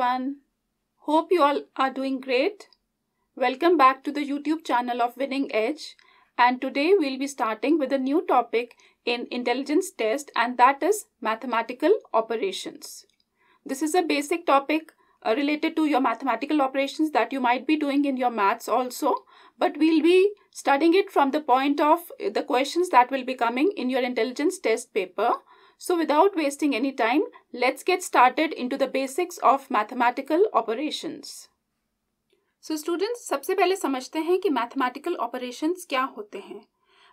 everyone. Hope you all are doing great. Welcome back to the YouTube channel of Winning Edge. And today we'll be starting with a new topic in intelligence test and that is mathematical operations. This is a basic topic uh, related to your mathematical operations that you might be doing in your maths also. But we'll be studying it from the point of uh, the questions that will be coming in your intelligence test paper So without wasting any time, let's get started into the basics of mathematical operations. So so students सबसे पहले समझते हैं कि mathematical operations क्या होते हैं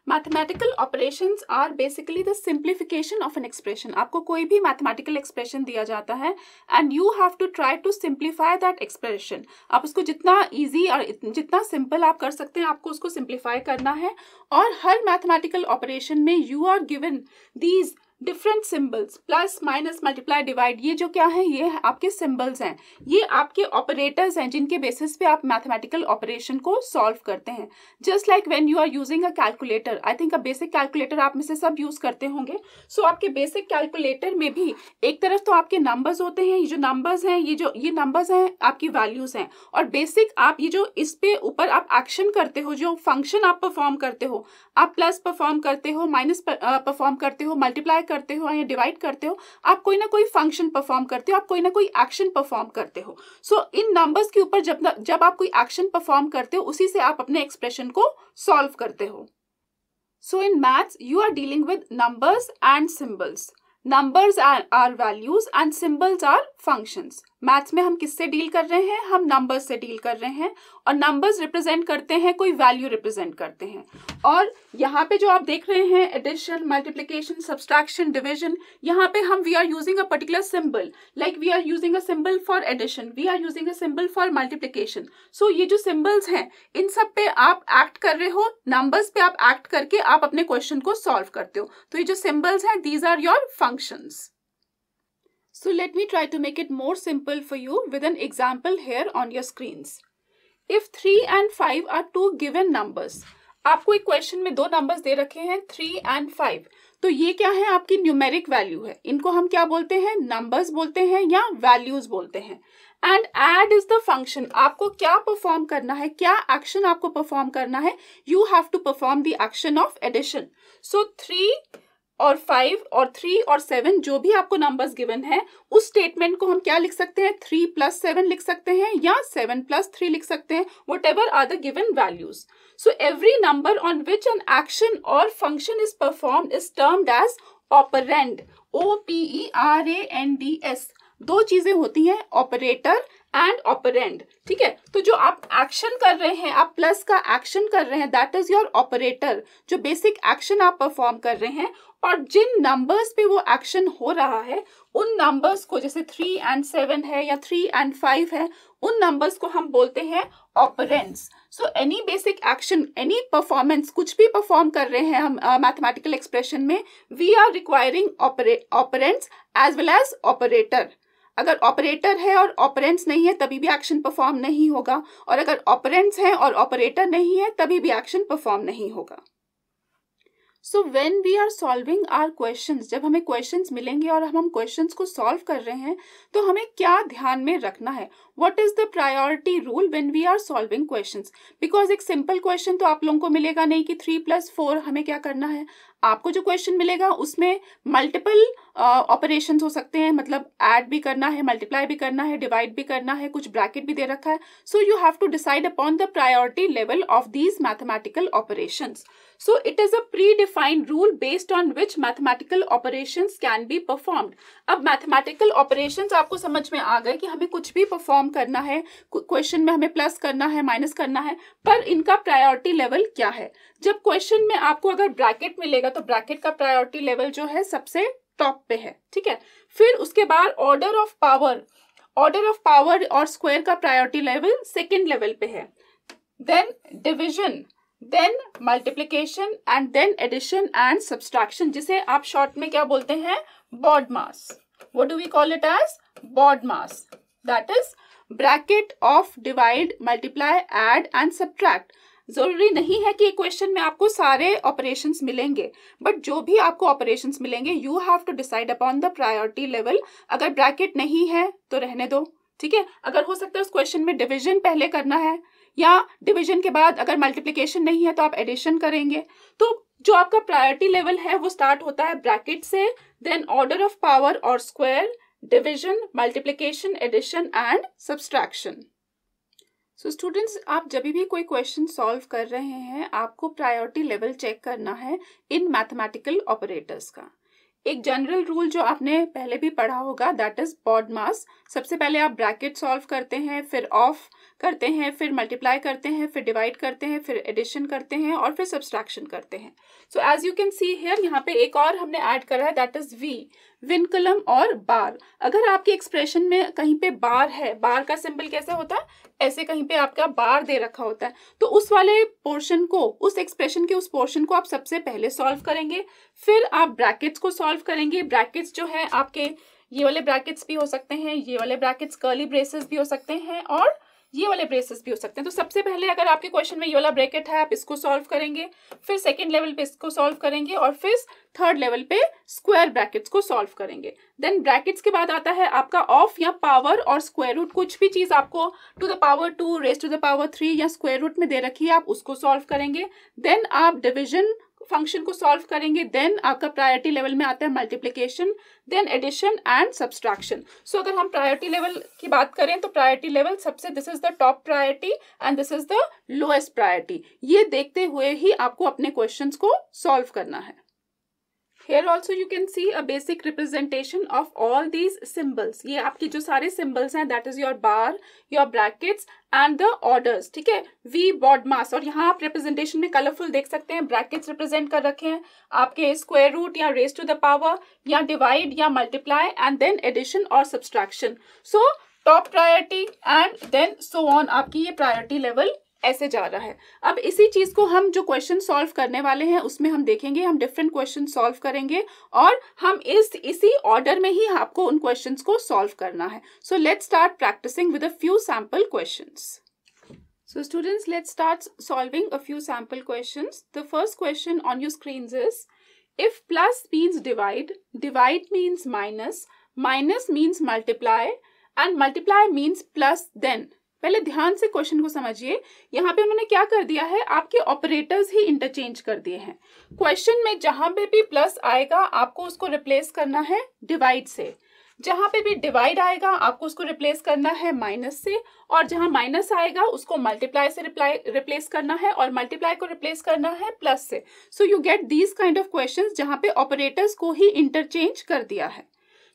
mathematical operation are basically the simplification of an expression आपको कोई भी मैथमेटिकल एक्सप्रेशन दिया जाता है and you have to try to simplify that expression आप उसको जितना ईजी और जितना सिंपल आप कर सकते हैं आपको उसको सिंप्लीफाई करना है और हर मैथमेटिकल ऑपरेशन में you are given these different symbols plus minus multiply divide ये जो क्या है ये आपके सिम्बल्स हैं ये आपके ऑपरेटर्स हैं जिनके बेसिस पे आप मैथमेटिकल ऑपरेशन को सॉल्व करते हैं just like when you are using a calculator I think a basic calculator आप में से सब यूज करते होंगे सो so, आपके बेसिक कैलकुलेटर में भी एक तरफ तो आपके नंबर्स होते हैं ये जो नंबर्स हैं ये जो ये नंबर्स हैं आपकी वैल्यूज हैं और बेसिक आप ये जो इस पे ऊपर आप एक्शन करते हो जो फंक्शन आप परफॉर्म करते हो आप प्लस परफॉर्म करते हो माइनस परफॉर्म करते हो मल्टीप्लाई मल्टीप्लाई करते हो या डिवाइड करते हो आप कोई ना कोई फंक्शन परफॉर्म करते हो आप कोई ना कोई एक्शन परफॉर्म करते हो सो so, इन नंबर्स के ऊपर जब जब आप कोई एक्शन परफॉर्म करते हो उसी से आप अपने एक्सप्रेशन को सॉल्व करते हो so in maths you are dealing with numbers and symbols numbers are values and and are functions maths में हम किससे डील कर रहे हैं हम नंबर्स से डील कर रहे हैं और नंबर्स रिप्रेजेंट करते हैं कोई वैल्यू रिप्रेजेंट करते हैं और यहाँ पे जो आप देख रहे हैं एडिशन मल्टीप्लीकेशन सब्सट्रैक्शन डिविजन यहाँ पे हम we are using a particular symbol like we are using a symbol for addition we are using a symbol for multiplication so ये जो सिम्बल्स हैं इन सब पे आप एक्ट कर रहे हो नंबर्स पे आप एक्ट करके आप अपने क्वेश्चन को सॉल्व करते हो तो ये जो सिम्बल्स हैं these are your functions So let me try to make it more simple for you with an example here on your screens. If 3 and 5 are two given numbers, आपको एक question में दो नंबर्स दे रखे हैं three and five तो ये क्या है आपकी न्यूमेरिक वैल्यू है इनको हम क्या बोलते हैं नंबर्स बोलते हैं या वैल्यूज बोलते हैं and add is the function आपको क्या परफॉर्म करना है क्या एक्शन आपको परफॉर्म करना है you have to perform the action of addition so three और फाइव और थ्री और सेवन जो भी आपको नंबर्स गिवन है उस स्टेटमेंट को हम क्या लिख सकते हैं थ्री प्लस सेवन लिख सकते हैं या सेवन प्लस थ्री लिख सकते हैं whatever are the given values so every number on which an action और function is perform is termed as operand O P E R A N D S दो चीजें होती हैं operator and operand ठीक है तो जो आप एक्शन कर रहे हैं आप प्लस का एक्शन कर रहे हैं दैट इज योर ऑपरेटर जो बेसिक एक्शन आप परफॉर्म कर रहे हैं और जिन नंबर्स पे वो एक्शन हो रहा है उन नंबर्स को जैसे थ्री एंड सेवन है या थ्री एंड फाइव है उन नंबर्स को हम बोलते हैं operands so any basic action any performance कुछ भी परफॉर्म कर रहे हैं हम मैथमेटिकल uh, एक्सप्रेशन में we are requiring operands as well as operator अगर ऑपरेटर है और ऑपरेंट्स नहीं है तभी भी एक्शन परफॉर्म नहीं होगा और अगर ऑपरेंट्स हैं और ऑपरेटर नहीं है तभी भी एक्शन परफॉर्म नहीं होगा so when we are solving our question जब हमें क्वेश्चन मिलेंगे और हम हम क्वेश्चन को सॉल्व कर रहे हैं तो हमें क्या ध्यान में रखना है what is the priority rule when we are solving question because एक सिंपल क्वेश्चन तो आप लोगों को मिलेगा नहीं कि थ्री प्लस फोर हमें क्या करना है आपको जो क्वेश्चन मिलेगा उसमें मल्टीपल ऑपरेशन uh, हो सकते हैं मतलब ऐड भी करना है मल्टीप्लाई भी करना है डिवाइड भी करना है कुछ ब्रैकेट भी दे रखा है so you have to decide upon the priority level of these mathematical operations So it is a predefined rule based on which mathematical operation can be performed. अब मैथमेटिकल ऑपरेशन आपको समझ में आ गए कि हमें कुछ भी परफॉर्म करना है क्वेश्चन में हमें प्लस करना है माइनस करना है पर इनका प्रायोरिटी लेवल क्या है जब क्वेश्चन में आपको अगर ब्रैकेट मिलेगा तो ब्रैकेट का प्रायोरिटी लेवल जो है सबसे टॉप पे है ठीक है फिर उसके बाद order of power order of power और स्क्वायर का प्रायोरिटी लेवल सेकेंड लेवल पे है then division then multiplication and then addition and subtraction जिसे आप शॉर्ट में क्या बोलते हैं BODMAS what do we call it as BODMAS that is bracket of divide multiply add and subtract जरूरी नहीं है कि क्वेश्चन में आपको सारे ऑपरेशन मिलेंगे बट जो भी आपको ऑपरेशन मिलेंगे you have to decide upon the priority level अगर ब्रैकेट नहीं है तो रहने दो ठीक है अगर हो सकता है उस क्वेश्चन में डिविजन पहले करना है या डिवीजन के बाद अगर मल्टीप्लिकेशन नहीं है तो आप एडिशन करेंगे तो जो आपका प्रायोरिटी लेवल है वो स्टार्ट होता है ब्रैकेट से देन ऑर्डर ऑफ पावर और square division multiplication addition and subtraction so students आप जब भी कोई क्वेश्चन सॉल्व कर रहे हैं आपको प्रायोरिटी लेवल चेक करना है इन मैथमेटिकल ऑपरेटर्स का एक जनरल रूल जो आपने पहले भी पढ़ा होगा दैट इज बॉड मास सबसे पहले आप ब्रैकेट सॉल्व करते हैं फिर ऑफ करते हैं फिर मल्टीप्लाई करते हैं फिर डिवाइड करते हैं फिर एडिशन करते हैं और फिर सब्सट्रैक्शन करते हैं so as you can see here यहाँ पे एक और हमने ऐड करा है दैट इज वी विनकुलम और बार अगर आपके एक्सप्रेशन में कहीं पे बार है बार का सिंबल कैसा होता है ऐसे कहीं पे आपका बार दे रखा होता है तो उस वाले पोर्शन को उस एक्सप्रेशन के उस पोर्शन को आप सबसे पहले सॉल्व करेंगे फिर आप ब्रैकेट्स को सॉल्व करेंगे ब्रैकेट्स जो है आपके ये वाले ब्रैकेट्स भी हो सकते हैं ये वाले ब्रैकेट्स कर्ली ब्रेसेस भी हो सकते हैं और ये वाले ब्रेसेस भी हो सकते हैं तो सबसे पहले अगर आपके क्वेश्चन में ये वाला ब्रैकेट है आप इसको सॉल्व करेंगे फिर सेकेंड लेवल पे इसको सॉल्व करेंगे और फिर थर्ड लेवल पे स्क्वायर ब्रैकेट्स को सॉल्व करेंगे देन ब्रैकेट्स के बाद आता है आपका ऑफ या पावर और स्क्वायर रूट कुछ भी चीज आपको to the power to raise to the power three या स्क्वायर रूट में दे रखी है आप उसको सॉल्व करेंगे देन आप डिविजन फंक्शन को सॉल्व करेंगे देन आपका प्रायोरिटी लेवल में आता है multiplication then addition and subtraction so अगर हम प्रायोरिटी लेवल की बात करें तो प्रायोरिटी लेवल सबसे this is the top priority and this is the lowest priority ये देखते हुए ही आपको अपने क्वेश्चन को सॉल्व करना है here also you can see a basic representation of all these symbols ये आपके जो सारे सिम्बल्स हैं that is your bar your brackets and the orders ठीक है वी बॉड मास और यहाँ आप रिप्रेजेंटेशन में कलरफुल देख सकते हैं ब्रैकेट्स रिप्रेजेंट कर रखे हैं आपके स्क्वेयर रूट या रेस टू द पावर या डिवाइड या मल्टीप्लाई एंड देन एडिशन और subtraction so top priority and then so on आपकी ये प्रायोरिटी लेवल ऐसे जा रहा है अब इसी चीज को हम जो क्वेश्चन सॉल्व करने वाले हैं उसमें हम देखेंगे हम डिफरेंट क्वेश्चन सॉल्व करेंगे और हम इस इसी ऑर्डर में ही आपको उन क्वेश्चंस को सॉल्व करना है so let's start practicing with a few sample questions so students let's start solving a few sample question the first question on your screen is if plus means divide divide means minus minus means multiply and multiply means plus then पहले ध्यान से question को समझिए यहाँ पे उन्होंने क्या कर दिया है आपके ऑपरेटर्स ही इंटरचेंज कर दिए हैं क्वेश्चन में जहां पे भी प्लस आएगा आपको उसको रिप्लेस करना है डिवाइड से जहां पे भी डिवाइड आएगा आपको उसको रिप्लेस करना है माइनस से और जहां माइनस आएगा उसको मल्टीप्लाई से रिप्लाई रिप्लेस करना है और मल्टीप्लाई को रिप्लेस करना है प्लस से so you get these kind of question जहां पे ऑपरेटर्स को ही इंटरचेंज कर दिया है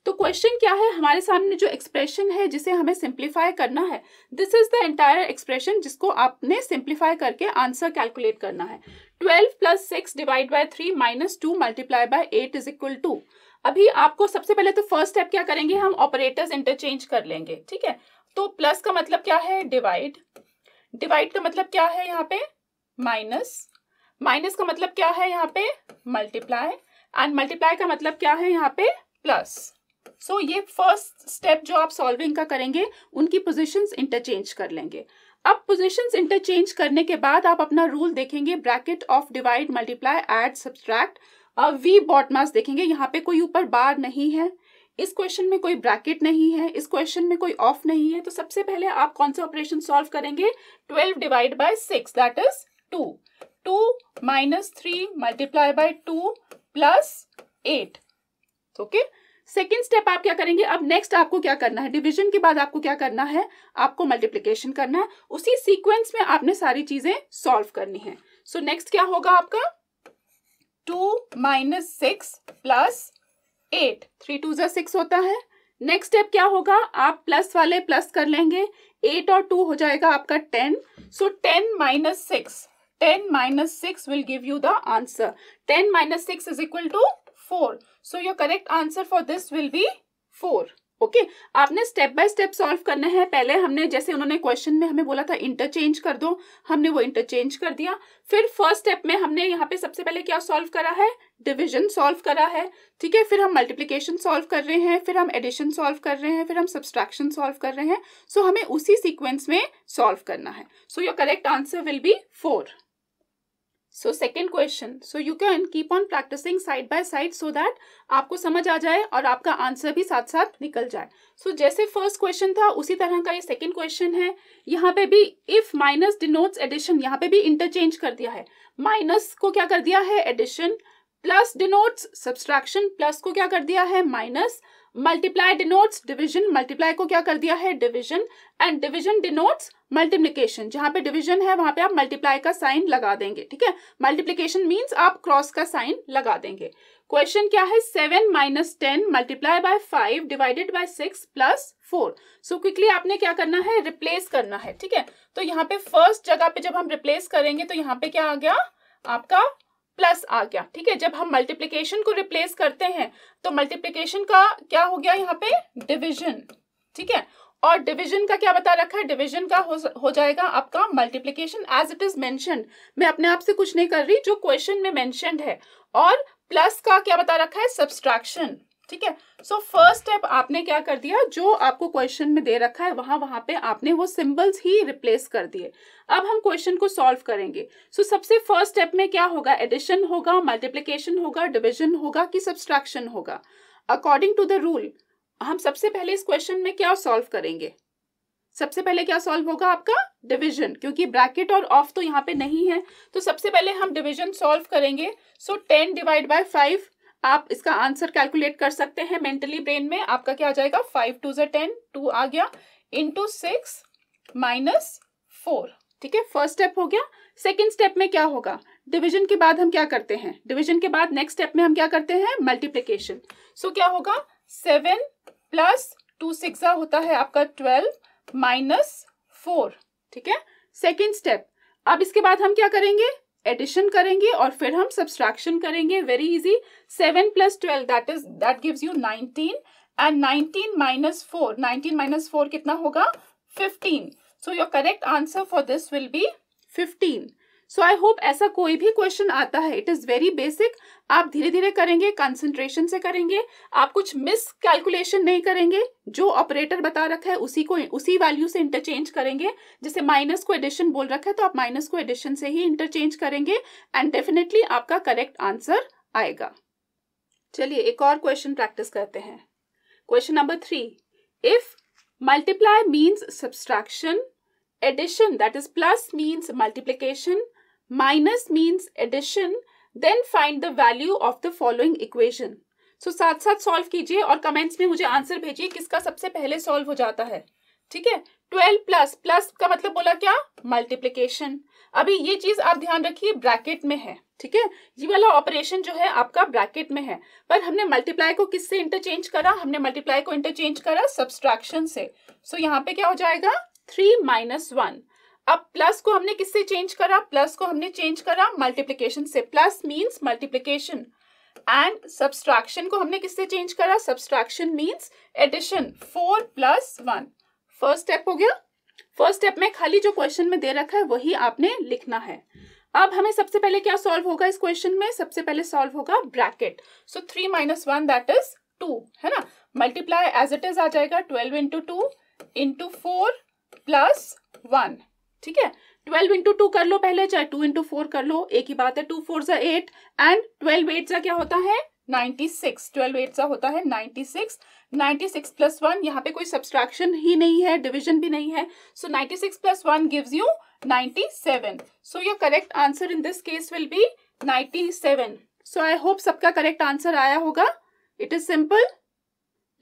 तो क्वेश्चन क्या है हमारे सामने जो एक्सप्रेशन है जिसे हमें सिंप्लीफाई करना है this is the entire expression जिसको आपने सिंप्लीफाई करके आंसर कैलकुलेट करना है twelve plus six divide by three minus two multiply by eight is equal to अभी आपको सबसे पहले तो फर्स्ट स्टेप क्या करेंगे हम ऑपरेटर्स इंटरचेंज कर लेंगे ठीक है तो प्लस का मतलब क्या है डिवाइड डिवाइड का मतलब क्या है यहाँ पे माइनस माइनस का मतलब क्या है यहाँ पे मल्टीप्लाई एंड मल्टीप्लाई का मतलब क्या है यहाँ पे प्लस सो so, ये फर्स्ट स्टेप जो आप सॉल्विंग का करेंगे उनकी पोजीशंस इंटरचेंज कर लेंगे अब पोजीशंस इंटरचेंज करने के बाद आप अपना रूल देखेंगे bracket of divide multiply add subtract we BODMAS देखेंगे यहाँ पे कोई ऊपर बार नहीं है इस क्वेश्चन में कोई ब्रैकेट नहीं है इस क्वेश्चन में कोई ऑफ नहीं है तो सबसे पहले आप कौन सा ऑपरेशन सॉल्व करेंगे twelve divide by six that is two two minus three multiply by two plus eight okay second step आप क्या करेंगे अब नेक्स्ट आपको क्या करना है डिविजन के बाद आपको क्या करना है आपको मल्टीप्लीकेशन करना है उसी सीक्वेंस में आपने सारी चीजें सॉल्व करनी है सो so, नेक्स्ट क्या होगा आपका two minus six plus eight three two जो सिक्स होता है नेक्स्ट स्टेप क्या होगा आप प्लस वाले प्लस कर लेंगे एट और टू हो जाएगा आपका ten so ten minus six ten minus six will give you the answer ten minus six is equal to four so your correct answer for this will be four okay okay, आपने step by step solve करना है पहले हमने जैसे उन्होंने question में हमें बोला था इंटरचेंज कर दो हमने वो इंटरचेंज कर दिया फिर फर्स्ट स्टेप में हमने यहाँ पे सबसे पहले क्या सॉल्व करा है डिवीजन सॉल्व करा है ठीक है फिर हम मल्टीप्लिकेशन सॉल्व कर रहे हैं फिर हम एडिशन सॉल्व कर रहे हैं फिर हम सब्सट्रैक्शन सॉल्व कर रहे हैं सो so हमें उसी सिक्वेंस में सॉल्व करना है so your correct answer will be four so second question so you can keep on practicing side by side so that आपको समझ आ जाए और आपका आंसर भी साथ साथ निकल जाए सो so, जैसे फर्स्ट क्वेश्चन था उसी तरह का ये सेकेंड क्वेश्चन है यहाँ पे भी इफ माइनस डिनोट्स एडिशन यहाँ पे भी इंटरचेंज कर दिया है माइनस को क्या कर दिया है addition plus denotes subtraction plus को क्या कर दिया है minus multiply denotes division multiply को क्या कर दिया है division and division denotes multiplication जहां पे डिवीजन है वहां पे आप मल्टीप्लाई का साइन लगा देंगे ठीक है मल्टीप्लीकेशन मीन्स आप क्रॉस का साइन लगा देंगे क्वेश्चन क्या है seven minus ten multiply by five divided by six plus four so quickly आपने क्या करना है रिप्लेस करना है ठीक है तो यहाँ पे फर्स्ट जगह पे जब हम रिप्लेस करेंगे तो यहाँ पे क्या आ गया आपका प्लस आ गया ठीक है जब हम मल्टीप्लीकेशन को रिप्लेस करते हैं तो मल्टीप्लीकेशन का क्या हो गया यहाँ पे डिविजन ठीक है और डिवीजन का क्या बता रखा है डिवीजन का हो, हो जाएगा आपका मल्टीप्लीकेशन एज इट इज मैं अपने आप से कुछ नहीं कर रही जो क्वेश्चन में मैंशनड है और प्लस का क्या बता रखा है सब्सट्रैक्शन ठीक है सो फर्स्ट स्टेप आपने क्या कर दिया जो आपको क्वेश्चन में दे रखा है वहां वहां पे आपने वो सिंबल्स ही रिप्लेस कर दिए अब हम क्वेश्चन को सॉल्व करेंगे सो so, सबसे फर्स्ट स्टेप में क्या होगा एडिशन होगा मल्टीप्लीकेशन होगा डिविजन होगा कि सब्सट्रैक्शन होगा अकॉर्डिंग टू द रूल हम सबसे पहले इस क्वेश्चन में क्या सॉल्व करेंगे सबसे पहले क्या सॉल्व होगा आपका डिवीजन क्योंकि ब्रैकेट और ऑफ तो यहाँ पे नहीं है तो सबसे पहले हम डिवीजन सॉल्व करेंगे so ten divide by five आप इसका आंसर कैलकुलेट कर सकते हैं मेंटली ब्रेन में आपका क्या आ जाएगा फाइव टू जो टेन टू आ गया इंटू सिक्स माइनस फोर ठीक है फर्स्ट स्टेप हो गया सेकेंड स्टेप में क्या होगा डिविजन के बाद हम क्या करते हैं डिविजन के बाद नेक्स्ट स्टेप में हम क्या करते हैं मल्टीप्लीकेशन सो क्या होगा सेवन प्लस टू सिक्स होता है आपका ट्वेल्व माइनस फोर ठीक है सेकेंड स्टेप अब इसके बाद हम क्या करेंगे एडिशन करेंगे और फिर हम सब्सट्रैक्शन करेंगे very easy seven plus twelve that is that gives you nineteen and nineteen minus four nineteen minus four कितना होगा fifteen so your correct answer for this will be fifteen so I hope ऐसा कोई भी question आता है it is very basic आप धीरे धीरे करेंगे कंसंट्रेशन से करेंगे आप कुछ मिस कैलकुलेशन नहीं करेंगे जो ऑपरेटर बता रखा है उसी को उसी वैल्यू से इंटरचेंज करेंगे जैसे माइनस को एडिशन बोल रखा है तो आप माइनस को एडिशन से ही इंटरचेंज करेंगे एंड डेफिनेटली आपका करेक्ट आंसर आएगा चलिए एक और क्वेश्चन प्रैक्टिस करते हैं question number three if multiply means subtraction addition that is plus means multiplication minus means addition then find the value of the following equation so साथ साथ solve कीजिए और कमेंट्स में मुझे आंसर भेजिए किसका सबसे पहले सॉल्व हो जाता है ठीक है ट्वेल्व प्लस प्लस का मतलब बोला क्या मल्टीप्लीकेशन अभी ये चीज आप ध्यान रखिए ब्रैकेट में है ठीक है ये वाला ऑपरेशन जो है आपका ब्रैकेट में है पर हमने मल्टीप्लाई को किससे इंटरचेंज करा हमने मल्टीप्लाई को इंटरचेंज करा सब्सट्रैक्शन से सो so, यहाँ पे क्या हो जाएगा थ्री माइनस वन अब प्लस को हमने किससे चेंज करा प्लस को हमने चेंज करा मल्टीप्लीकेशन से plus means multiplication and subtraction को हमने किससे चेंज करा subtraction means addition four plus one first step हो गया फर्स्ट स्टेप में खाली जो क्वेश्चन में दे रखा है वही आपने लिखना है अब हमें सबसे पहले क्या सॉल्व होगा इस क्वेश्चन में सबसे पहले सॉल्व होगा bracket so three minus one that is two है ना मल्टीप्लाई एज इट इज आ जाएगा twelve into two into four plus one ठीक है ट्वेल्व इंटू टू कर लो पहले चाहे टू इंटू फोर कर लो एक ही बात है टू फोर सा एट एंड ट्वेल्व एट सा क्या होता है नाइन्टी सिक्स ट्वेल्व एट सा होता है ninety six ninety six plus one यहाँ पे कोई सब्सट्रैक्शन ही नहीं है डिविजन भी नहीं है so ninety six plus one gives you ninety seven so your correct answer in this case will be ninety seven so I hope सबका correct answer आया होगा it is simple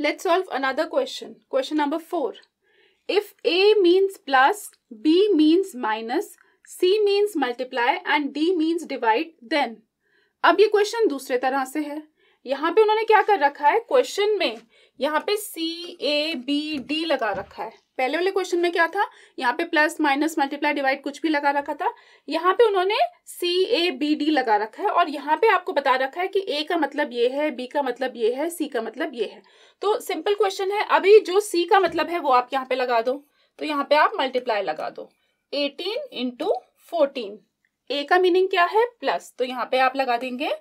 let's solve another question question number four if A means plus, B means minus, C means multiply and D means divide then अब ये question दूसरे तरह से है यहाँ पे उन्होंने क्या कर रखा है क्वेश्चन में यहाँ पे C A B D लगा रखा है पहले वाले क्वेश्चन में क्या था यहाँ पे प्लस माइनस मल्टीप्लाई डिवाइड कुछ भी लगा रखा था यहाँ पे उन्होंने सी ए बी डी लगा रखा है और यहाँ पे आपको बता रखा है कि ए का मतलब ये है बी का मतलब ये है सी का मतलब ये है तो सिंपल क्वेश्चन है अभी जो सी का मतलब है वो आप यहाँ पे लगा दो तो यहाँ पे आप मल्टीप्लाई लगा दो एटीन इंटू फोर्टीन ए का मीनिंग क्या है प्लस तो यहाँ पे आप लगा देंगे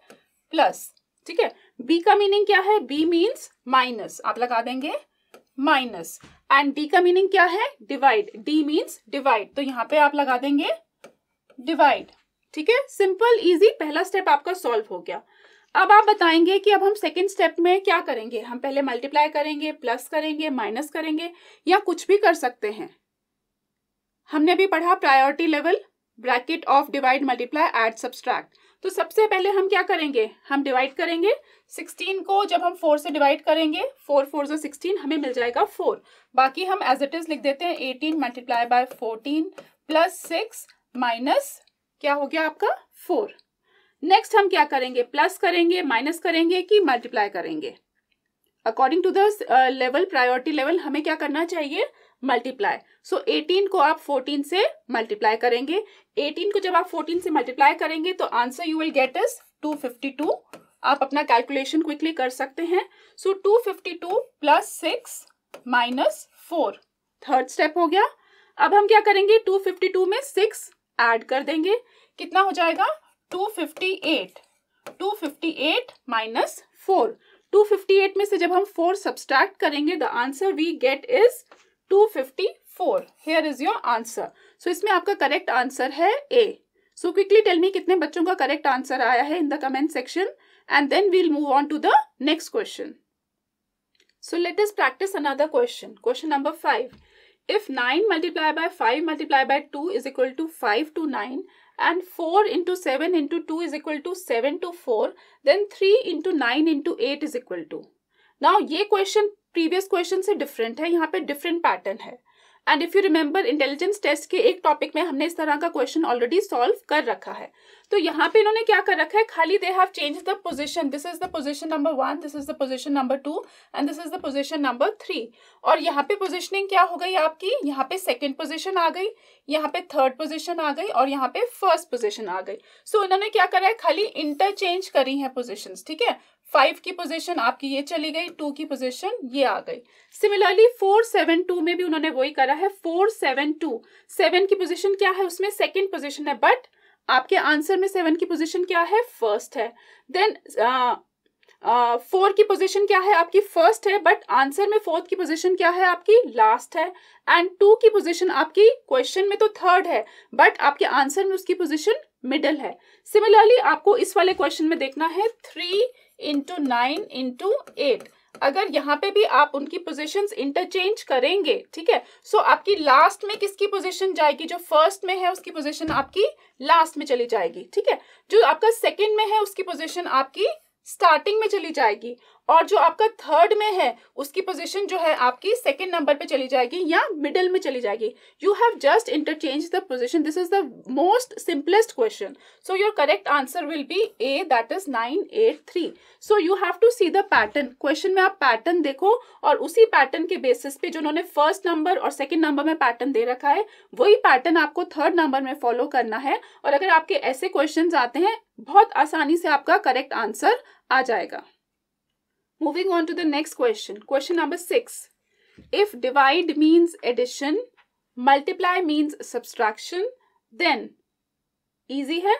प्लस ठीक है बी का मीनिंग क्या है बी मीन्स माइनस आप लगा देंगे माइनस एंड डी का मीनिंग क्या है डिवाइड डी मीन्स डिवाइड तो यहां पे आप लगा देंगे डिवाइड ठीक है सिंपल इजी पहला स्टेप आपका सॉल्व हो गया अब आप बताएंगे कि अब हम सेकेंड स्टेप में क्या करेंगे हम पहले मल्टीप्लाई करेंगे प्लस करेंगे माइनस करेंगे या कुछ भी कर सकते हैं हमने अभी पढ़ा priority level bracket of divide multiply add subtract तो सबसे पहले हम क्या करेंगे हम डिवाइड करेंगे सिक्सटीन को जब हम फोर से डिवाइड करेंगे फोर फोर जो सिक्सटीन हमें मिल जाएगा फोर बाकी हम एज इट इज लिख देते हैं eighteen multiply by fourteen plus six minus क्या हो गया आपका फोर नेक्स्ट हम क्या करेंगे प्लस करेंगे माइनस करेंगे कि मल्टीप्लाई करेंगे according to the level priority level हमें क्या करना चाहिए मल्टीप्लाई सो एटीन को आप फोर्टीन से मल्टीप्लाई करेंगे एटीन को जब आप फोर्टीन से मल्टीप्लाई करेंगे तो answer you will get is two fifty two आप अपना कैलकुलेशन क्विकली कर सकते हैं so two fifty two plus six minus four third step हो गया अब हम क्या करेंगे टू फिफ्टी टू में सिक्स ऐड कर देंगे कितना हो जाएगा two fifty eight two fifty eight minus four two fifty eight में से जब हम फोर सब्सट्रैक्ट करेंगे the answer we get is two fifty four here is your answer so इसमें आपका करेक्ट आंसर है ए सो क्विकली टेल मी कितने बच्चों का करेक्ट आंसर आया है in the comment section and then we'll move on to the next question. So let us practice another question. Question number 5. If 9 multiplied by 5 multiplied by 2 is equal to 5 to 9 and 4 into 7 into 2 is equal to 7 to 4, then 3 into 9 into 8 is equal to. Now ये question previous question से different है. यहाँ पे different pattern है. And if you remember intelligence test के एक topic में हमने इस तरह का क्वेश्चन ऑलरेडी सॉल्व कर रखा है तो यहाँ पे इन्होंने क्या कर रखा है खाली they have change the position this is the position number one this is the position number two and this is the position number three और यहाँ पे पोजिशनिंग क्या हो गई आपकी यहाँ पे सेकेंड पोजिशन आ गई यहाँ पे थर्ड पोजिशन आ गई और यहाँ पे फर्स्ट पोजिशन आ गई सो so, इन्होंने क्या करा है खाली इंटरचेंज करी है पोजिशन ठीक है फाइव की पोजीशन आपकी ये चली गई टू की पोजीशन ये आ गई सिमिलरली फोर सेवन टू में भी उन्होंने वही करा है फोर सेवन टू सेवन की पोजीशन क्या है उसमें सेकंड पोजीशन है बट आपके आंसर में सेवन की पोजीशन क्या है फर्स्ट है देन फोर uh, uh की पोजीशन क्या है आपकी फर्स्ट है बट आंसर में फोर्थ की पोजीशन क्या है आपकी लास्ट है एंड टू की पोजीशन आपकी क्वेश्चन में तो थर्ड है बट आपके आंसर में उसकी पोजीशन मिडल है सिमिलरली आपको इस वाले क्वेश्चन में देखना है three into nine into eight अगर यहाँ पे भी आप उनकी पोजीशंस इंटरचेंज करेंगे ठीक है सो आपकी लास्ट में किसकी पोजीशन जाएगी जो फर्स्ट में है उसकी पोजीशन आपकी लास्ट में चली जाएगी ठीक है जो आपका सेकंड में है उसकी पोजीशन आपकी स्टार्टिंग में चली जाएगी और जो आपका थर्ड में है उसकी पोजीशन जो है आपकी सेकंड नंबर पे चली जाएगी या मिडिल में चली जाएगी you have just interchange the position this is the most simplest question so your correct answer will be A that is nine eight three so you have to see the pattern question में आप pattern देखो और उसी pattern के basis पे जो उन्होंने first number और सेकेंड नंबर में पैटर्न दे रखा है वही पैटर्न आपको थर्ड नंबर में फॉलो करना है और अगर आपके ऐसे क्वेश्चन आते हैं बहुत आसानी से आपका करेक्ट आंसर आ जाएगा Moving on to the next question. Question number 6. If divide means addition, multiply means subtraction, then easy है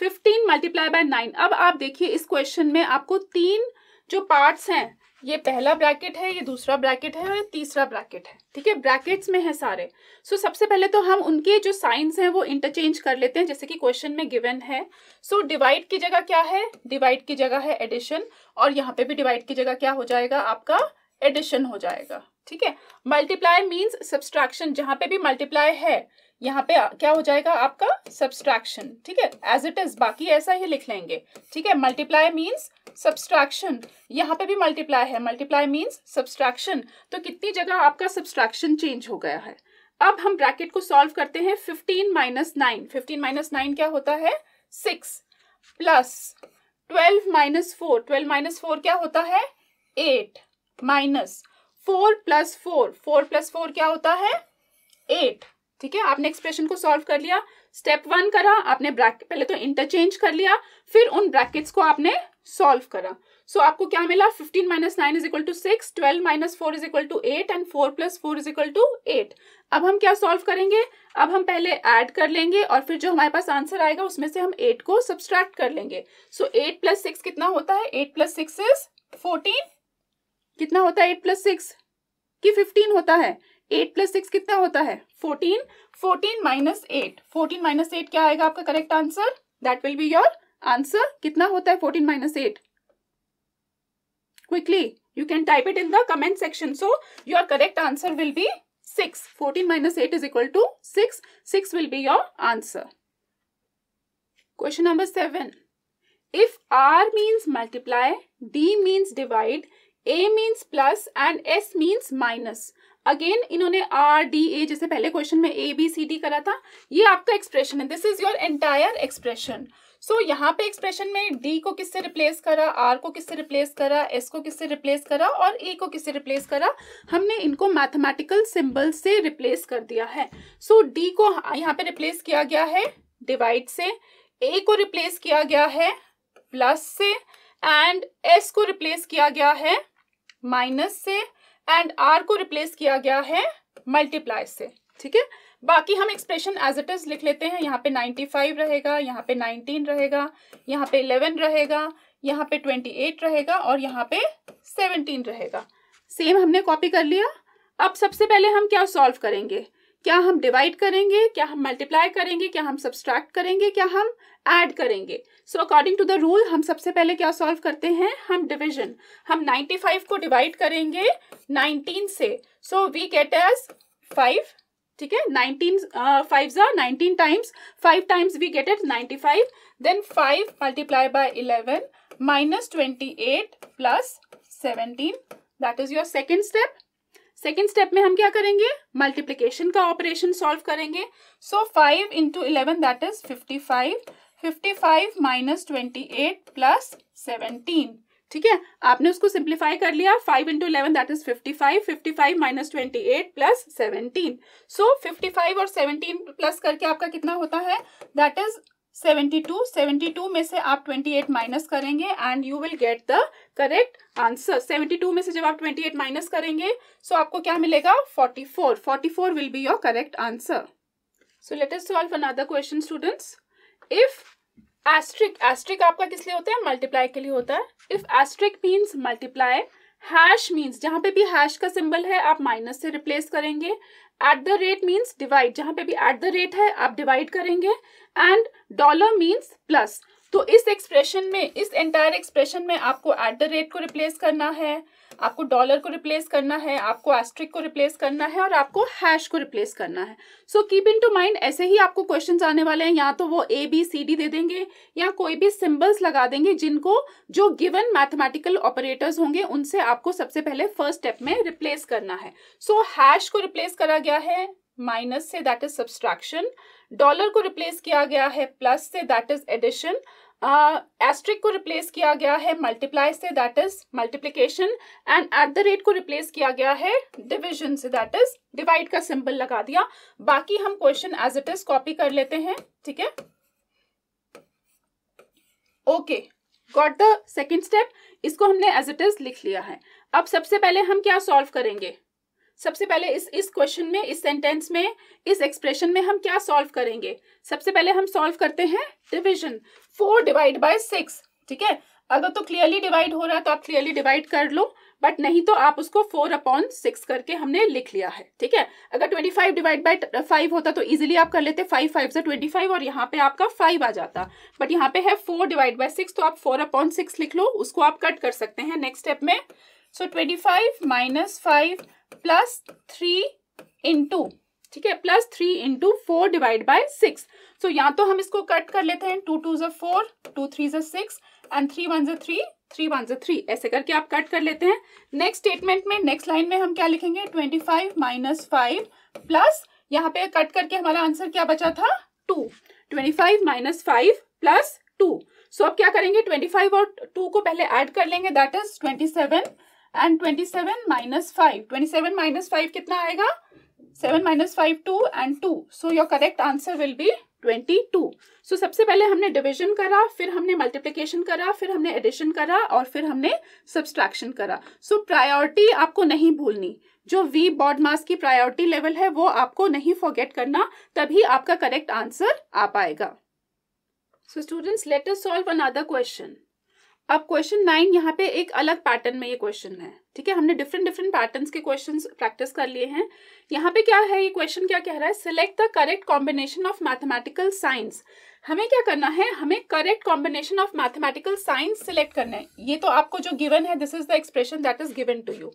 15 multiply by 9 अब आप देखिए इस question में आपको तीन जो parts हैं ये पहला ब्रैकेट है ये दूसरा ब्रैकेट है और ये तीसरा ब्रैकेट है ठीक है ब्रैकेट्स में है सारे सो so, सबसे पहले तो हम उनके जो साइंस हैं वो इंटरचेंज कर लेते हैं जैसे कि क्वेश्चन में गिवन है सो so, डिवाइड की जगह क्या है डिवाइड की जगह है एडिशन और यहाँ पे भी डिवाइड की जगह क्या हो जाएगा आपका एडिशन हो जाएगा ठीक है मल्टीप्लाई मीन्स सब्सट्रैक्शन जहाँ पे भी मल्टीप्लाई है यहाँ पे क्या हो जाएगा आपका सब्सट्रैक्शन ठीक है एज इट इज बाकी ऐसा ही लिख लेंगे ठीक है मल्टीप्लाई मीन्स सब्सट्रैक्शन यहाँ पे भी मल्टीप्लाई है मल्टीप्लाई मीन्स सब्सट्रैक्शन तो कितनी जगह आपका सब्सट्रैक्शन चेंज हो गया है अब हम ब्रैकेट को सॉल्व करते हैं fifteen minus nine fifteen minus nine क्या होता है six plus twelve minus four twelve minus four क्या होता है eight minus four plus four four plus four क्या होता है एट ठीक है आपने एक्सप्रेशन को सॉल्व कर लिया स्टेप वन करा आपने ब्रैकेट पहले तो इंटरचेंज कर लिया फिर उन ब्रैकेट्स को आपने सॉल्व करा सो so, आपको क्या मिला 15 minus nine is equal to six twelve minus four is equal to eight and four plus four is equal to eight अब हम क्या सॉल्व करेंगे अब हम पहले ऐड कर लेंगे और फिर जो हमारे पास आंसर आएगा उसमें से हम एट को सब्सट्रैक्ट कर लेंगे सो एट प्लस सिक्स कितना होता है eight plus six is fourteen कितना होता है एट प्लस सिक्स कि फिफ्टीन होता है एट प्लस सिक्स कितना होता है fourteen fourteen minus eight fourteen minus eight क्या आएगा आपका correct answer that will be your answer कितना होता है fourteen minus eight quickly you can type it in the comment section so your correct answer will be six fourteen minus eight is equal to six six will be your answer question number seven if R means multiply D means divide A means plus and S means minus again इन्होंने R D A जैसे पहले question में A B C D करा था ये आपका expression है this is your entire expression so यहाँ पे एक्सप्रेशन में डी को किससे रिप्लेस करा आर को किससे रिप्लेस करा एस को किससे रिप्लेस करा और ए को किससे रिप्लेस करा हमने इनको मैथमेटिकल सिंबल से रिप्लेस कर दिया है सो so, डी को यहाँ पे रिप्लेस किया गया है डिवाइड से ए को रिप्लेस किया गया है प्लस से एंड एस को रिप्लेस किया गया है माइनस से एंड आर को रिप्लेस किया गया है मल्टीप्लाई से ठीक है बाकी हम एक्सप्रेशन एज इट इज लिख लेते हैं यहाँ पे 95 रहेगा यहाँ पे 19 रहेगा यहाँ पे 11 रहेगा यहाँ पे 28 रहेगा और यहाँ पे 17 रहेगा सेम हमने कॉपी कर लिया अब सबसे पहले हम क्या सॉल्व करेंगे क्या हम डिवाइड करेंगे क्या हम मल्टीप्लाई करेंगे क्या हम सब्सट्रैक्ट करेंगे क्या हम ऐड करेंगे so according to the rule हम सबसे पहले क्या सॉल्व करते हैं हम डिविजन हम 95 को डिवाइड करेंगे 19 से सो वी गेट एज 5 ठीक है 19 फाइव जो nineteen times five times we get it 95 then five multiply by eleven minus twenty eight plus seventeen that is your second step second step में हम क्या करेंगे मल्टीप्लीकेशन का ऑपरेशन सॉल्व करेंगे so five into eleven that is fifty five fifty five minus twenty eight plus seventeen ठीक है आपने उसको सिंप्लीफाई कर लिया five into eleven that is fifty five fifty five minus twenty eight plus seventeen so fifty five और seventeen plus करके आपका कितना होता है that is seventy two seventy two में से आप ट्वेंटी एट माइनस करेंगे and you will get the correct answer seventy two में से जब आप ट्वेंटी एट माइनस करेंगे सो so आपको क्या मिलेगा forty four forty four will be your correct answer so let us solve another question students if asterisk asterisk आपका किस लिए होता है मल्टीप्लाई के लिए होता है if asterisk means multiply hash means जहां पे भी हैश का सिंबल है आप माइनस से रिप्लेस करेंगे at the rate means divide जहां पे भी एट द रेट है आप डिवाइड करेंगे एंड डॉलर मीन्स प्लस तो इस एक्सप्रेशन में इस एंटायर एक्सप्रेशन में आपको एट द रेट को रिप्लेस करना है आपको डॉलर को रिप्लेस करना है आपको एस्ट्रिक को रिप्लेस करना है और आपको हैश को रिप्लेस करना है so keep in to mind ऐसे ही आपको क्वेश्चन आने वाले हैं या तो वो ए बी सी डी दे देंगे या कोई भी सिंबल्स लगा देंगे जिनको जो गिवन मैथमेटिकल ऑपरेटर्स होंगे उनसे आपको सबसे पहले फर्स्ट स्टेप में रिप्लेस करना है सो so, हैश को रिप्लेस करा गया है माइनस से दैट इज सब्सट्रैक्शन डॉलर को रिप्लेस किया गया है प्लस से दैट इज एडिशन एस्ट्रिक को रिप्लेस किया गया है मल्टीप्लाई से that is multiplication and at the rate को रिप्लेस किया गया है डिविजन से दैट इज डिवाइड का सिंबल लगा दिया बाकी हम question as it is copy कर लेते हैं ठीक है okay got the second step इसको हमने एज इट इज लिख लिया है अब सबसे पहले हम क्या सॉल्व करेंगे सबसे पहले इस इस क्वेश्चन में इस सेंटेंस में इस एक्सप्रेशन में हम क्या सॉल्व करेंगे सबसे पहले हम सॉल्व करते हैं division four divide by six ठीक है अगर तो क्लियरली डिवाइड हो रहा है तो आप क्लियरली डिवाइड कर लो बट नहीं तो आप उसको फोर अपॉन सिक्स करके हमने लिख लिया है ठीक है अगर twenty five divide by five होता तो इजिली आप कर लेते फाइव फाइव से ट्वेंटी फाइव और यहाँ पे आपका फाइव आ जाता बट यहाँ पे है फोर डिवाइड बाई सिक्स तो आप फोर अपॉन सिक्स लिख लो उसको आप कट कर सकते हैं नेक्स्ट स्टेप में so twenty five minus five plus three into ठीक है plus three into four divide by six so यहाँ तो हम इसको कट कर लेते हैं टू टू जो फोर टू थ्री जो सिक्स एंड थ्री वन जो थ्री थ्री वन जो थ्री ऐसे करके आप कट कर लेते हैं नेक्स्ट स्टेटमेंट में नेक्स्ट लाइन में हम क्या लिखेंगे twenty five minus five plus यहाँ पे कट करके हमारा आंसर क्या बचा था two twenty five minus five plus two so अब क्या करेंगे ट्वेंटी फाइव और टू को पहले ऐड कर लेंगे that is twenty seven and twenty seven minus five twenty seven minus five कितना आएगा seven minus five two and two so your correct answer will be twenty two so सबसे पहले हमने डिविजन करा फिर हमने मल्टीप्लीकेशन करा फिर हमने एडिशन करा और फिर हमने सब्सट्रैक्शन करा सो so, प्रायोरिटी आपको नहीं भूलनी जो वी बॉड मास की प्रायोरिटी लेवल है वो आपको नहीं फॉरगेट करना तभी आपका करेक्ट आंसर आ पाएगा so students let us solve another question अब क्वेश्चन नाइन यहाँ पे एक अलग पैटर्न में ये क्वेश्चन है ठीक है हमने डिफरेंट डिफरेंट पैटर्न के क्वेश्चन प्रैक्टिस कर लिए हैं यहाँ पे क्या है ये क्वेश्चन क्या कह रहा है select the correct combination of mathematical signs हमें क्या करना है हमें correct combination of mathematical signs select करना है ये तो आपको जो गिवन है this is the expression that is given to you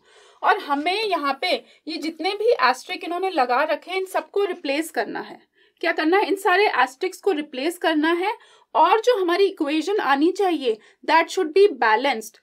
और हमें यहाँ पे ये जितने भी एस्ट्रिक इन्होंने लगा रखे हैं इन सबको रिप्लेस करना है क्या करना है इन सारे एस्ट्रिक्स को रिप्लेस करना है और जो हमारी इक्वेशन आनी चाहिए that should be balanced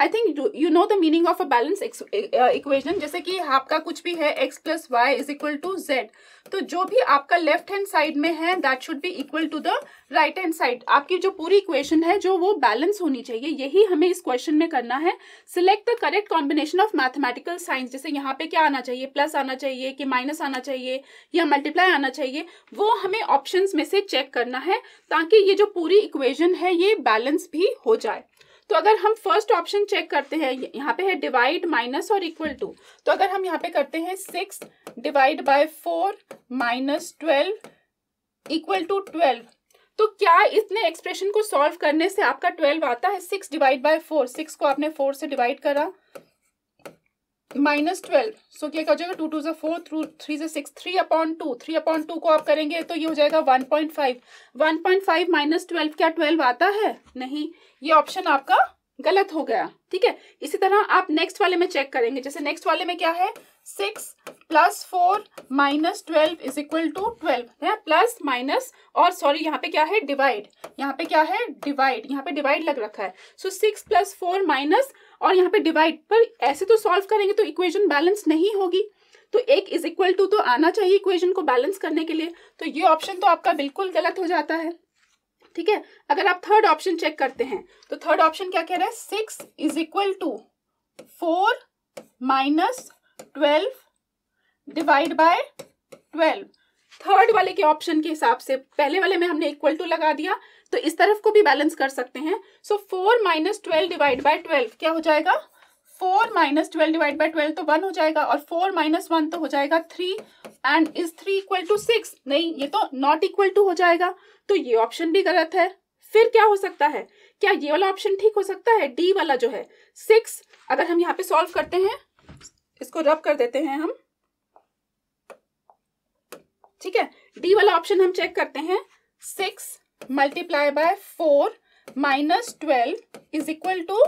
I think you know the meaning of a balance equation जैसे कि आपका कुछ भी है X plus Y is equal to Z तो जो भी आपका लेफ्ट हैंड साइड में है that should be equal to the right hand side आपकी जो पूरी इक्वेशन है जो वो बैलेंस होनी चाहिए यही हमें इस क्वेश्चन में करना है select the correct combination of mathematical signs जैसे यहाँ पे क्या आना चाहिए प्लस आना चाहिए कि माइनस आना चाहिए या मल्टीप्लाई आना चाहिए वो हमें ऑप्शन में से चेक करना है ताकि ये जो पूरी इक्वेशन है ये बैलेंस भी हो जाए तो अगर हम फर्स्ट ऑप्शन चेक करते हैं यहाँ पे है डिवाइड माइनस और इक्वल टू तो अगर हम यहाँ पे करते हैं six divide by four minus twelve equal to twelve तो क्या इतने एक्सप्रेशन को सॉल्व करने से आपका ट्वेल्व आता है six divide by four six को आपने फोर से डिवाइड करा माइनस ट्वेल्व सो क्या हो जाएगा टू टू जो फोर थ्रू थ्री जो six three upon two three upon two को आप करेंगे तो ये हो जाएगा one point five one point five minus twelve क्या ट्वेल्व आता है नहीं ये ऑप्शन आपका गलत हो गया ठीक है इसी तरह आप नेक्स्ट वाले में चेक करेंगे जैसे नेक्स्ट वाले में क्या है six plus four minus twelve is equal to twelve है प्लस माइनस और सॉरी यहाँ पे क्या है डिवाइड यहाँ पे क्या है डिवाइड यहाँ पे डिवाइड लग रखा है so six plus four minus और यहाँ पे डिवाइड पर ऐसे तो सॉल्व करेंगे तो इक्वेशन बैलेंस नहीं होगी तो एक इज इक्वल टू तो आना चाहिए इक्वेशन को बैलेंस करने के लिए तो ये ऑप्शन तो आपका बिल्कुल गलत हो जाता है ठीक है अगर आप थर्ड ऑप्शन चेक करते हैं तो थर्ड ऑप्शन क्या कह रहा है six is equal to four minus twelve divide by twelve third वाले के ऑप्शन के हिसाब से पहले वाले में हमने इक्वल टू लगा दिया तो इस तरफ को भी बैलेंस कर सकते हैं so four minus twelve divide by twelve क्या हो जाएगा four minus twelve divide by twelve तो वन हो जाएगा और फोर माइनस वन तो हो जाएगा three and is three equal to six नहीं ये तो नॉट इक्वल टू हो जाएगा तो ये ऑप्शन भी गलत है फिर क्या हो सकता है क्या ये वाला ऑप्शन ठीक हो सकता है डी वाला जो है सिक्स अगर हम यहाँ पे सॉल्व करते हैं इसको रब कर देते हैं हम ठीक है डी वाला ऑप्शन हम चेक करते हैं six multiply by four minus twelve is equal to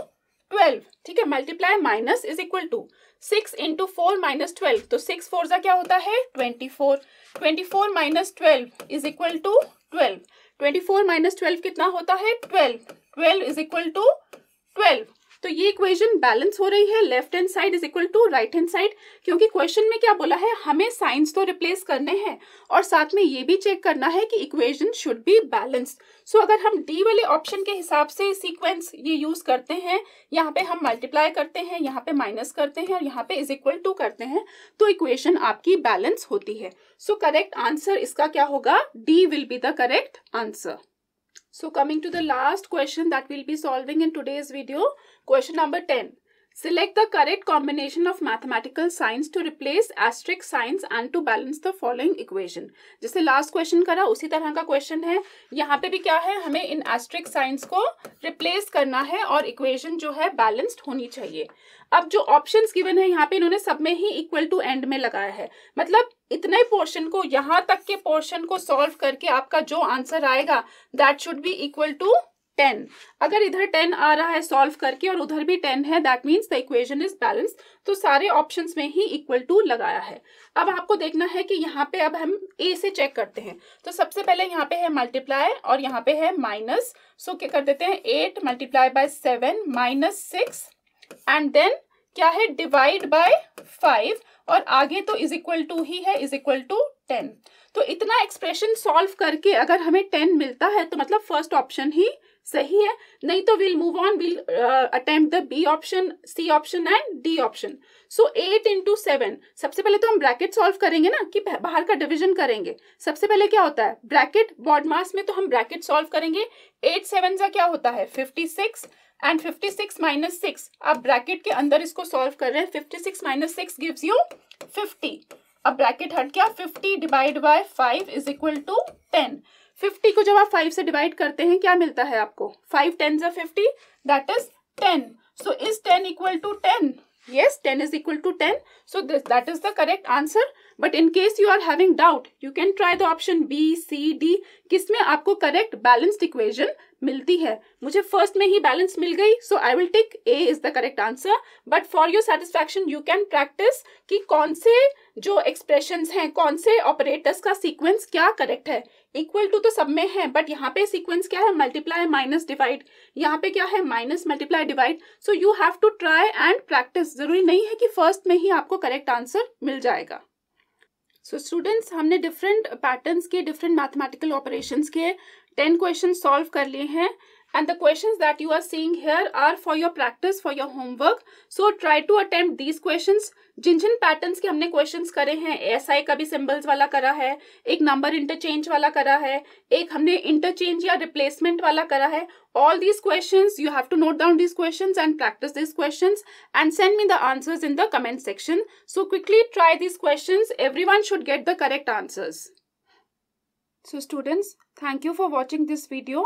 twelve ठीक है multiply minus is equal to six into four minus twelve तो सिक्स फोर सा क्या होता है twenty four twenty four minus twelve is equal to twelve twenty four minus twelve कितना होता है twelve twelve is equal to twelve तो ये इक्वेशन बैलेंस हो रही है left hand side is equal to right hand side क्योंकि question में क्या बोला है हमें साइंस तो रिप्लेस करने हैं और साथ में ये भी चेक करना है कि equation should be balance so अगर हम डी वाले ऑप्शन के हिसाब से सीक्वेंस ये यूज करते हैं यहाँ पे हम मल्टीप्लाई करते हैं यहाँ पे माइनस करते हैं और यहाँ पे इज इक्वल टू करते हैं तो इक्वेशन आपकी बैलेंस होती है सो करेक्ट आंसर इसका क्या होगा D will be the correct answer so coming to the last question that will be solving in today's video question number ten select the correct combination of mathematical signs to replace asterisk signs and to balance the following equation जैसे last question करा उसी तरह का question है यहाँ पे भी क्या है हमें इन एस्ट्रिक साइंस को रिप्लेस करना है और इक्वेशन जो है बैलेंस्ड होनी चाहिए अब जो ऑप्शन गिवन है यहाँ पे इन्होंने सब में ही इक्वल टू एंड में लगाया है मतलब इतने पोर्शन को यहाँ तक के पोर्शन को सॉल्व करके आपका जो आंसर आएगा that should be equal to ten अगर इधर टेन आ रहा है सॉल्व करके और उधर भी टेन है that means the equation is balance तो सारे ऑप्शन में ही इक्वल टू लगाया है अब आपको देखना है कि यहाँ पे अब हम ए से चेक करते हैं तो सबसे पहले यहाँ पे है मल्टीप्लाई और यहाँ पे है माइनस सो क्या कर देते हैं eight multiply by seven minus six and then क्या है डिवाइड बाय फाइव और आगे तो इज इक्वल टू ही है इज इक्वल टू टेन तो इतना एक्सप्रेशन सॉल्व करके अगर हमें टेन मिलता है तो मतलब फर्स्ट ऑप्शन ही सही है नहीं तो will move on will attempt the B option C option and D option so eight into seven सबसे पहले तो हम ब्रैकेट सॉल्व करेंगे ना कि बाहर का डिवीजन करेंगे सबसे पहले क्या होता है ब्रैकेट बॉड मास में तो हम ब्रैकेट सॉल्व करेंगे एट सेवन का क्या होता है fifty six and fifty six minus six आप ब्रैकेट के अंदर इसको सॉल्व कर रहे हैं fifty six minus six gives you fifty अब ब्रैकेट हट गया fifty divide by five is equal to ten fifty को जब आप फाइव से डिवाइड करते हैं क्या मिलता है आपको फाइव टेन जो fifty that is ten so is ten equal to ten yes 10 is equal to 10 so this, that is the correct answer but in case you are having doubt you can try the option b c d किसमें आपको correct balanced equation मिलती है मुझे first में ही balance मिल गई so I will take a is the correct answer but for your satisfaction you can practice कि कौन से जो expressions हैं कौन से operators का sequence क्या correct है इक्वल टू तो सब में है बट यहाँ पे सीक्वेंस क्या है मल्टीप्लाई माइनस डिवाइड यहाँ पे क्या है minus multiply divide so you have to try and practice जरूरी नहीं है कि फर्स्ट में ही आपको करेक्ट आंसर मिल जाएगा सो so स्टूडेंट्स हमने डिफरेंट पैटर्न्स के डिफरेंट मैथमेटिकल ऑपरेशंस के टेन क्वेश्चन सॉल्व कर लिए हैं and the questions that you are seeing here are for your practice for your homework so try to attempt these questions jin patterns ke humne questions kare hain si ka bhi symbols wala kara hai ek number interchange wala kara hai ek humne interchange ya replacement wala kara hai all these questions you have to note down these questions and practice these questions and send me the answers in the comment section so quickly try these questions everyone should get the correct answers so students thank you for watching this video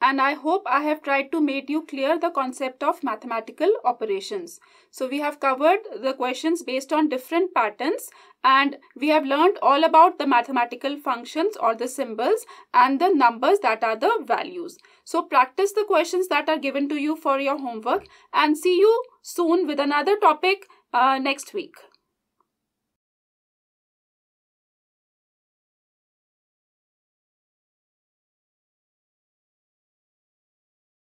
and I hope I have tried to make you clear the concept of mathematical operations. So we have covered the questions based on different patterns and we have learned all about the mathematical functions or the symbols and the numbers that are the values. So practice the questions that are given to you for your homework and see you soon with another topic uh, next week.